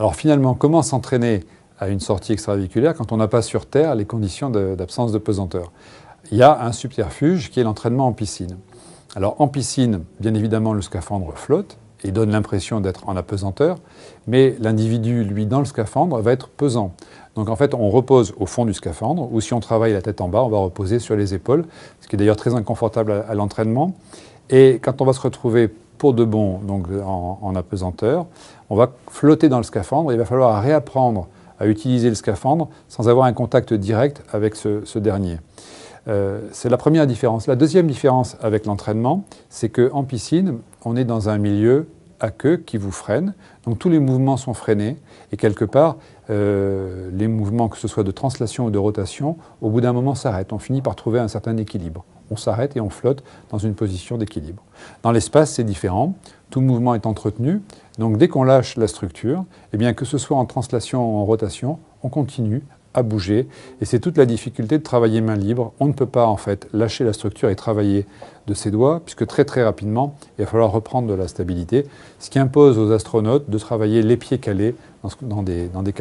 Alors finalement, comment s'entraîner à une sortie extravéhiculaire quand on n'a pas sur Terre les conditions d'absence de, pesanteur Il y a un subterfuge qui est l'entraînement en piscine. Alors en piscine, bien évidemment, le scaphandre flotte et donne l'impression d'être en apesanteur, mais l'individu, lui, dans le scaphandre, va être pesant. Donc en fait, on repose au fond du scaphandre, ou si on travaille la tête en bas, on va reposer sur les épaules, ce qui est d'ailleurs très inconfortable à l'entraînement. Et quand on va se retrouver pour de bon, donc en, apesanteur, on va flotter dans le scaphandre. il va falloir réapprendre à utiliser le scaphandre sans avoir un contact direct avec ce, dernier. Euh, c'est la première différence. La deuxième différence avec l'entraînement, c'est qu'en piscine, on est dans un milieu à qui vous freine. Donc tous les mouvements sont freinés et quelque part, euh, les mouvements, que ce soit de translation ou de rotation, au bout d'un moment s'arrêtent. On finit par trouver un certain équilibre. On s'arrête et on flotte dans une position d'équilibre. Dans l'espace, c'est différent. Tout mouvement est entretenu. Donc dès qu'on lâche la structure, eh bien, que ce soit en translation ou en rotation, on continue à bouger. Et c'est toute la difficulté de travailler main libre. On ne peut pas en fait lâcher la structure et travailler de ses doigts, puisque très très rapidement, il va falloir reprendre de la stabilité, ce qui impose aux astronautes de travailler les pieds calés dans, des, dans des